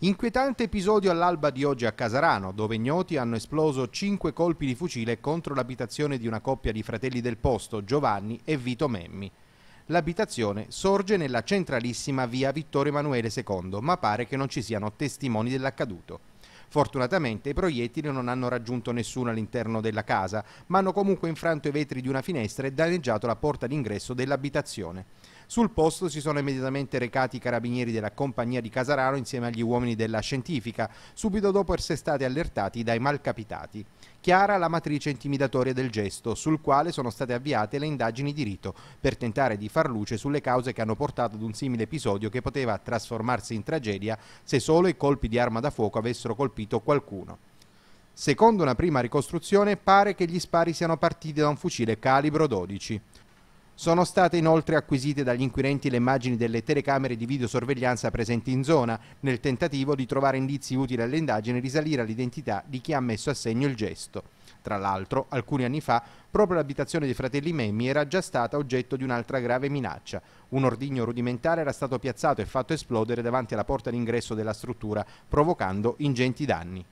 Inquietante episodio all'alba di oggi a Casarano, dove ignoti hanno esploso cinque colpi di fucile contro l'abitazione di una coppia di fratelli del posto, Giovanni e Vito Memmi. L'abitazione sorge nella centralissima via Vittorio Emanuele II, ma pare che non ci siano testimoni dell'accaduto. Fortunatamente i proiettili non hanno raggiunto nessuno all'interno della casa, ma hanno comunque infranto i vetri di una finestra e danneggiato la porta d'ingresso dell'abitazione. Sul posto si sono immediatamente recati i carabinieri della compagnia di Casararo insieme agli uomini della scientifica, subito dopo essere stati allertati dai malcapitati. Chiara la matrice intimidatoria del gesto, sul quale sono state avviate le indagini di rito, per tentare di far luce sulle cause che hanno portato ad un simile episodio che poteva trasformarsi in tragedia se solo i colpi di arma da fuoco avessero colpito qualcuno. Secondo una prima ricostruzione pare che gli spari siano partiti da un fucile calibro 12. Sono state inoltre acquisite dagli inquirenti le immagini delle telecamere di videosorveglianza presenti in zona, nel tentativo di trovare indizi utili alle indagini e risalire all'identità di chi ha messo a segno il gesto. Tra l'altro, alcuni anni fa, proprio l'abitazione dei fratelli Memmi era già stata oggetto di un'altra grave minaccia. Un ordigno rudimentale era stato piazzato e fatto esplodere davanti alla porta d'ingresso della struttura, provocando ingenti danni.